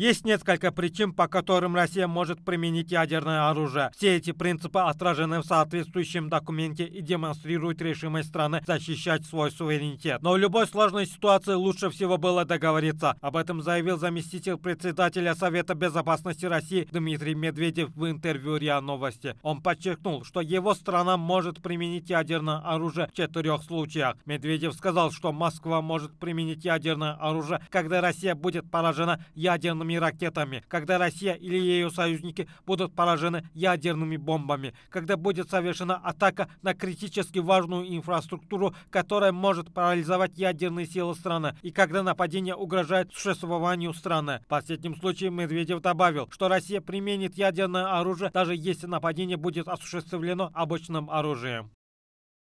Есть несколько причин, по которым Россия может применить ядерное оружие. Все эти принципы отражены в соответствующем документе и демонстрируют решимость страны защищать свой суверенитет. Но в любой сложной ситуации лучше всего было договориться. Об этом заявил заместитель председателя Совета безопасности России Дмитрий Медведев в интервью РИА Новости. Он подчеркнул, что его страна может применить ядерное оружие в четырех случаях. Медведев сказал, что Москва может применить ядерное оружие, когда Россия будет поражена ядерным ядерными ракетами, когда Россия или ее союзники будут поражены ядерными бомбами, когда будет совершена атака на критически важную инфраструктуру, которая может парализовать ядерные силы страны, и когда нападение угрожает существованию страны. В последнем случае Медведев добавил, что Россия применит ядерное оружие, даже если нападение будет осуществлено обычным оружием.